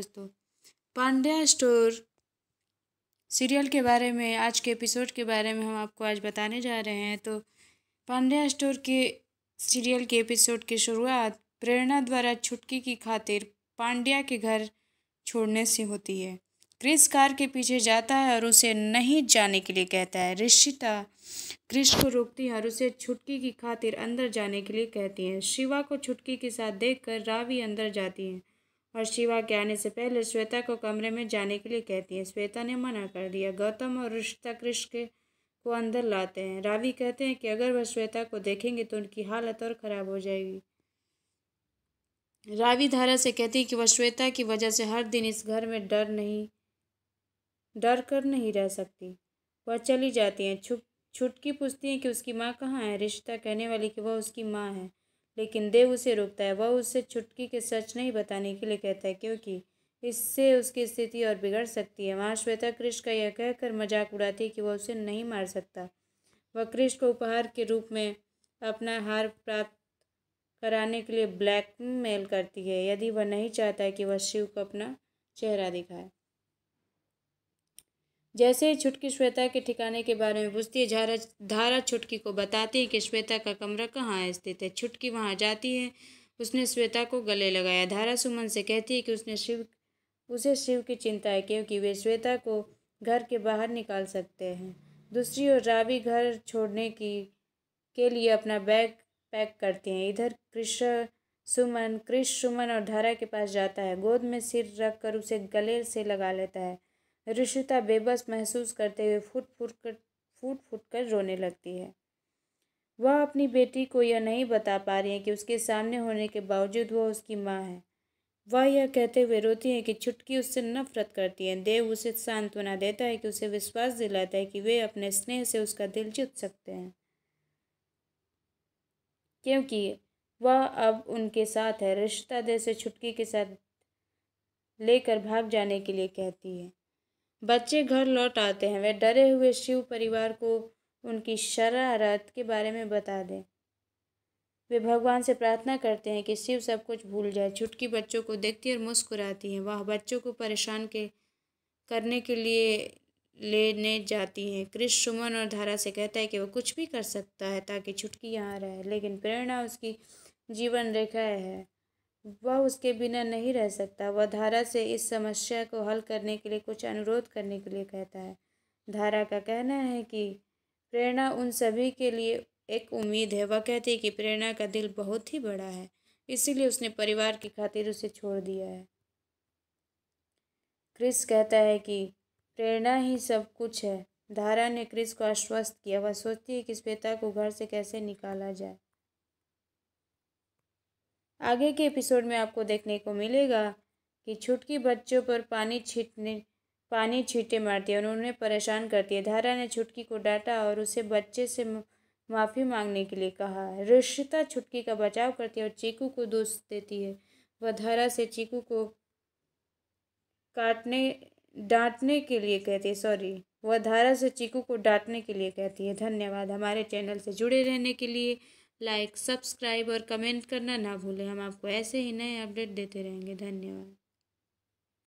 दोस्तों Pandya store serial के बारे में आज के एपिसोड के बारे में हम आपको आज बताने जा रहे हैं तो पांड्या स्टोर के सीरियल के एपिसोड की शुरुआत प्रेरणा द्वारा छुटकी की खातिर पांड्या के घर छोड़ने से होती है क्रिस कार के पीछे जाता है और उसे नहीं जाने के लिए कहता है रिशिता क्रिस को रोकती है और उसे छुटकी की खातिर अंदर जाने के लिए कहती है शिवा को छुटकी के साथ देखकर रावी अंदर जाती हैं और शिवा के आने से पहले श्वेता को कमरे में जाने के लिए कहती है श्वेता ने मना कर दिया गौतम और रिश्ता कृष्ण को अंदर लाते हैं रावी कहते हैं कि अगर वह श्वेता को देखेंगे तो उनकी हालत और ख़राब हो जाएगी रावी धारा से कहती है कि वह श्वेता की वजह से हर दिन इस घर में डर नहीं डर कर नहीं रह सकती वह चली जाती हैं छुप छुटकी पूछती हैं कि उसकी माँ कहाँ है रिश्ता कहने वाली कि वह उसकी माँ है लेकिन देव उसे रोकता है वह उसे छुटकी के सच नहीं बताने के लिए कहता है क्योंकि इससे उसकी स्थिति और बिगड़ सकती है वहाँ श्वेता कृष्ण का यह कहकर मजाक उड़ाती है कि वह उसे नहीं मार सकता वह कृष्ण को उपहार के रूप में अपना हार प्राप्त कराने के लिए ब्लैकमेल करती है यदि वह नहीं चाहता कि वह शिव को अपना चेहरा दिखाए जैसे ही छुटकी श्वेता के ठिकाने के बारे में पूछती है झारा धारा छुटकी को बताती है कि श्वेता का कमरा कहाँ स्थित है छुटकी वहाँ जाती है उसने श्वेता को गले लगाया धारा सुमन से कहती है कि उसने शिव उसे शिव की चिंता है क्योंकि वे श्वेता को घर के बाहर निकाल सकते हैं दूसरी ओर रावी घर छोड़ने की के लिए अपना बैग पैक करते हैं इधर कृष्ण सुमन कृष्ण सुमन और धारा के पास जाता है गोद में सिर रख कर उसे गले से लगा लेता है रिशिता बेबस महसूस करते हुए फूट फूट कर फूट फूट कर रोने लगती है वह अपनी बेटी को यह नहीं बता पा रही है कि उसके सामने होने के बावजूद वह उसकी माँ है वह यह कहते हुए रोती है कि छुटकी उससे नफरत करती है देव उसे सांत्वना देता है कि उसे विश्वास दिलाता है कि वे अपने स्नेह से उसका दिल जीत सकते हैं क्योंकि वह अब उनके साथ है रिश्ता देव से छुटकी के साथ लेकर भाग जाने के लिए कहती है बच्चे घर लौट आते हैं वे डरे हुए शिव परिवार को उनकी शरारत के बारे में बता दें वे भगवान से प्रार्थना करते हैं कि शिव सब कुछ भूल जाए छुटकी बच्चों को देखती और मुस्कुराती है वह बच्चों को परेशान के करने के लिए लेने जाती हैं कृष्ण सुमन और धारा से कहता है कि वह कुछ भी कर सकता है ताकि छुटकी यहाँ रहे लेकिन प्रेरणा उसकी जीवन रेखा है वह उसके बिना नहीं रह सकता वह धारा से इस समस्या को हल करने के लिए कुछ अनुरोध करने के लिए कहता है धारा का कहना है कि प्रेरणा उन सभी के लिए एक उम्मीद है वह कहती है कि प्रेरणा का दिल बहुत ही बड़ा है इसीलिए उसने परिवार की खातिर उसे छोड़ दिया है क्रिस कहता है कि प्रेरणा ही सब कुछ है धारा ने क्रिस को आश्वस्त किया वह सोचती है कि श्वेता को घर से कैसे निकाला जाए आगे के एपिसोड में आपको देखने को मिलेगा कि छुटकी बच्चों पर पानी छीटने पानी छींटे मारती है और उन्हें परेशान करती है धारा ने छुटकी को डांटा और उसे बच्चे से माफ़ी मांगने के लिए कहा रिश्ता छुटकी का बचाव करती है और चीकू को दोष देती है वह धारा से चीकू को काटने डांटने के लिए कहती है सॉरी वह धारा से चीकू को डांटने के लिए कहती है धन्यवाद हमारे चैनल से जुड़े रहने के लिए लाइक सब्सक्राइब और कमेंट करना ना भूलें हम आपको ऐसे ही नए अपडेट देते रहेंगे धन्यवाद